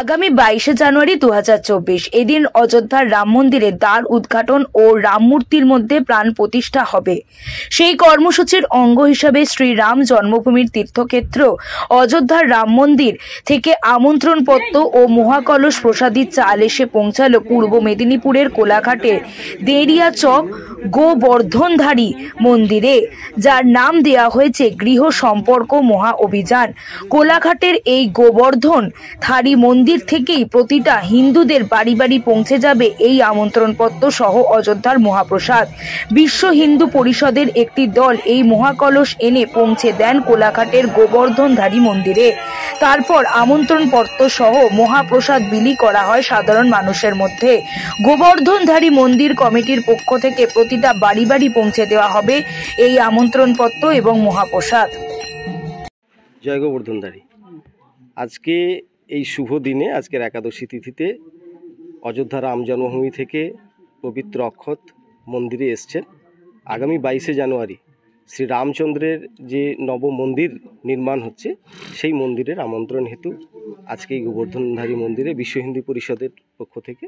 আগামী বাইশে জানুয়ারি দু এদিন অযোধ্যার রাম মন্দিরে দ্বার উদ্ঘাটন ও রামমূর্তির মধ্যে প্রাণ প্রতিষ্ঠা হবে সেই কর্মসূচির অঙ্গ হিসাবে শ্রীরাম জন্মভূমির তীর্থক্ষেত্র অযোধ্যার রাম মন্দির থেকে আমন্ত্রণপত্র ও মহাকলস প্রসাদী চাল এসে পৌঁছালো পূর্ব মেদিনীপুরের কোলাঘাটে দেড়িয়া চক গোবর্ধনধারী মন্দিরে যার নাম দেয়া হয়েছে গৃহ সম্পর্ক মহা অভিযান কোলাঘাটের এই গোবর্ধন থারি মন্দির মন্দির থেকেই প্রতিটা হিন্দুদের বাড়ি বাড়ি পৌঁছে যাবে এই আমন্ত্রণপত্র সহ অযোধ্যার মহাপ্রসাদ বিশ্ব হিন্দু পরিষদের একটি দল এই মহাকলস এনে পৌঁছে দেন কোলাঘাটের গোবর্ধনধারী মন্দিরে তারপর আমন্ত্রণপত্র সহ মহাপ্রসাদ বিলি করা হয় সাধারণ মানুষের মধ্যে গোবর্ধনধারী মন্দির কমিটির পক্ষ থেকে প্রতিটা বাড়ি বাড়ি পৌঁছে দেওয়া হবে এই আমন্ত্রণপত্র এবং মহাপ্রসাদ জয় গোবর্ধনধারী আজকে এই শুভ দিনে আজকের একাদশী তিথিতে অযোধ্যা রাম জন্মভূমি থেকে পবিত্র অক্ষত মন্দিরে এসছেন আগামী বাইশে জানুয়ারি শ্রী রামচন্দ্রের যে নব মন্দির নির্মাণ হচ্ছে সেই মন্দিরের আমন্ত্রণ হেতু আজকে এই গোবর্ধনধারী মন্দিরে বিশ্ব হিন্দু পরিষদের পক্ষ থেকে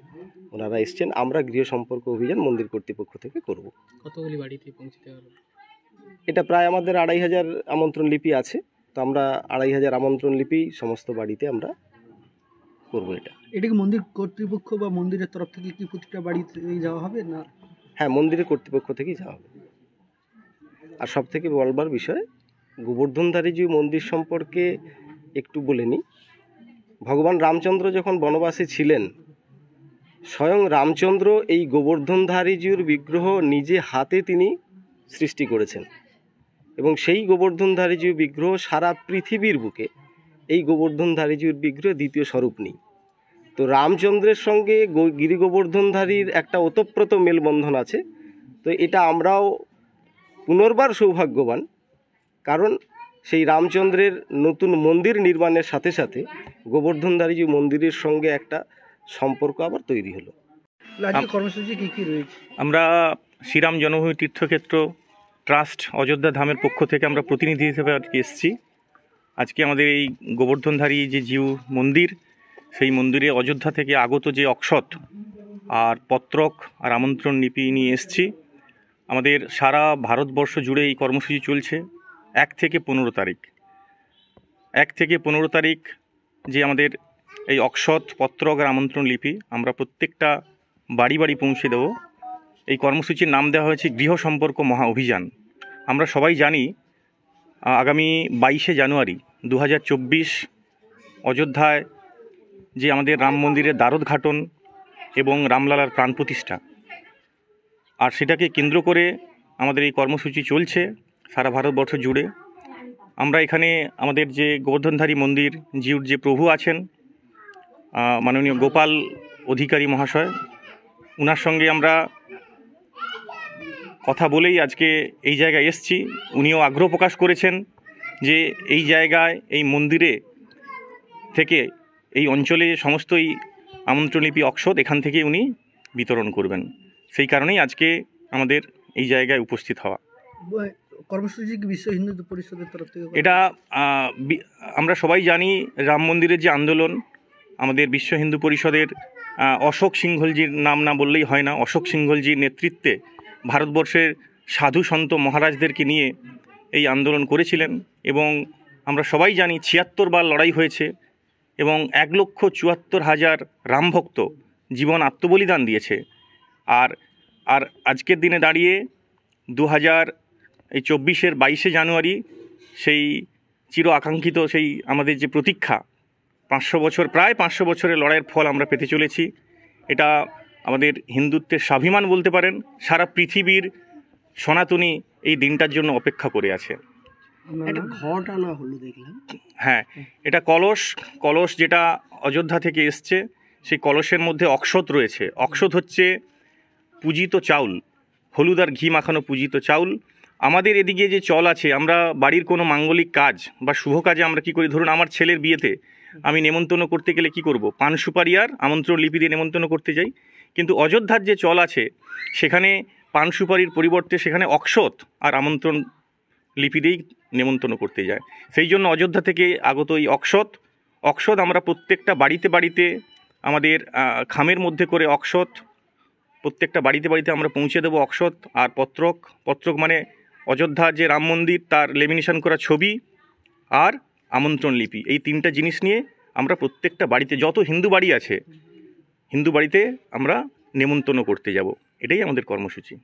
ওনারা এসছেন আমরা গৃহ সম্পর্ক অভিযান মন্দির কর্তৃপক্ষ থেকে করব কতগুলি বাড়িতে পৌঁছতে এটা প্রায় আমাদের আড়াই হাজার আমন্ত্রণ লিপি আছে তো আমরা আড়াই হাজার আমন্ত্রণ লিপি সমস্ত বাড়িতে আমরা করব এটা এটা কি মন্দির কর্তৃপক্ষ বা মন্দিরের তরফ থেকে কি প্রতিটা বাড়িতে যাওয়া হবে না হ্যাঁ মন্দিরের কর্তৃপক্ষ থেকেই যাওয়া হবে আর সব থেকে বলবার বিষয় যে মন্দির সম্পর্কে একটু বলে নিই ভগবান রামচন্দ্র যখন বনবাসে ছিলেন স্বয়ং রামচন্দ্র এই গোবর্ধনধারীজির বিগ্রহ নিজে হাতে তিনি সৃষ্টি করেছেন এবং সেই গোবর্ধনধারীজির বিগ্রহ সারা পৃথিবীর বুকে এই গোবর্ধনধারীজির বিগ্রহে দ্বিতীয় স্বরূপ নেই তো রামচন্দ্রের সঙ্গে গিরি গোবর্ধনধারীর একটা ওতপ্রোত মেলবন্ধন আছে তো এটা আমরাও পুনর্বার সৌভাগ্যবান কারণ সেই রামচন্দ্রের নতুন মন্দির নির্মাণের সাথে সাথে জীব মন্দিরের সঙ্গে একটা সম্পর্ক আবার তৈরি হলো কর্মসূচি কী কী রয়েছে আমরা শ্রীরাম জনভূমি তীর্থক্ষেত্র ট্রাস্ট অযোধ্যা ধামের পক্ষ থেকে আমরা প্রতিনিধি হিসেবে আর এসেছি আজকে আমাদের এই গোবর্ধনধারী যে জিউ মন্দির সেই মন্দিরে অযোধ্যা থেকে আগত যে অক্ষত আর পত্রক আর আমন্ত্রণ লিপি নিয়ে এসছি আমাদের সারা ভারতবর্ষ জুড়ে এই কর্মসূচি চলছে এক থেকে পনেরো তারিখ এক থেকে পনেরো তারিখ যে আমাদের এই অক্ষত পত্রক আর আমন্ত্রণ লিপি আমরা প্রত্যেকটা বাড়ি বাড়ি পৌঁছে দেব এই কর্মসূচির নাম দেওয়া হয়েছে গৃহ সম্পর্ক মহা অভিযান আমরা সবাই জানি আগামী বাইশে জানুয়ারি দু অযোধ্যায় যে আমাদের রাম মন্দিরের দ্বারোদ্ঘাটন এবং রামলালার প্রাণ প্রতিষ্ঠা আর সেটাকে কেন্দ্র করে আমাদের এই কর্মসূচি চলছে সারা ভারতবর্ষ জুড়ে আমরা এখানে আমাদের যে গোবর্ধনধারী মন্দির জিউর যে প্রভু আছেন মাননীয় গোপাল অধিকারী মহাশয় ওনার সঙ্গে আমরা কথা বলেই আজকে এই জায়গায় এসছি উনিও আগ্রহ প্রকাশ করেছেন যে এই জায়গায় এই মন্দিরে থেকে এই অঞ্চলে সমস্তই আমন্ত্রণলিপি অক্ষত এখান থেকে উনি বিতরণ করবেন সেই কারণেই আজকে আমাদের এই জায়গায় উপস্থিত হওয়া এটা আমরা সবাই জানি রাম মন্দিরের যে আন্দোলন আমাদের বিশ্ব হিন্দু পরিষদের অশোক সিংহলজির নাম না বললেই হয় না অশোক সিংহলজির নেতৃত্বে ভারতবর্ষের সাধু সন্ত মহারাজদেরকে নিয়ে এই আন্দোলন করেছিলেন এবং আমরা সবাই জানি ছিয়াত্তর বার লড়াই হয়েছে এবং এক লক্ষ চুয়াত্তর হাজার রামভক্ত জীবন আত্মবলিদান দিয়েছে আর আর আজকের দিনে দাঁড়িয়ে দু হাজার এই চব্বিশের বাইশে জানুয়ারি সেই চির আকাঙ্ক্ষিত সেই আমাদের যে প্রতীক্ষা পাঁচশো বছর প্রায় পাঁচশো বছরের লড়াইয়ের ফল আমরা পেতে চলেছি এটা আমাদের হিন্দুত্বের স্বাভিমান বলতে পারেন সারা পৃথিবীর সনাতনী এই দিনটার জন্য অপেক্ষা করে আছে হ্যাঁ এটা কলস কলস যেটা অযোধ্যা থেকে এসছে সেই কলসের মধ্যে অক্ষত রয়েছে অক্ষত হচ্ছে পূজিত চাউল হলুদ আর ঘি মাখানো পূজিত চাউল আমাদের এদিকে যে চল আছে আমরা বাড়ির কোনো মাঙ্গলিক কাজ বা শুভ কাজে আমরা কি করি ধরুন আমার ছেলের বিয়েতে আমি নেমন্তন্ন করতে গেলে কি করব পান সুপারি আর আমন্ত্রণ লিপি দিয়ে নেমন্তন্ন করতে যাই কিন্তু অযোধ্যার যে চল আছে সেখানে পান সুপারির পরিবর্তে সেখানে অক্ষত আর আমন্ত্রণ লিপি দিয়েই নেমন্তন্ন করতে যায় সেই জন্য অযোধ্যা থেকে আগত এই অক্ষত অক্ষত আমরা প্রত্যেকটা বাড়িতে বাড়িতে আমাদের খামের মধ্যে করে অক্ষত প্রত্যেকটা বাড়িতে বাড়িতে আমরা পৌঁছে দেবো অক্ষত আর পত্রক পত্রক মানে অযোধ্যা যে রাম মন্দির তার লেমিনেশন করা ছবি আর আমন্ত্রণ লিপি এই তিনটা জিনিস নিয়ে আমরা প্রত্যেকটা বাড়িতে যত হিন্দু বাড়ি আছে হিন্দু বাড়িতে আমরা নেমন্তন্ন করতে যাব এটাই আমাদের কর্মসূচি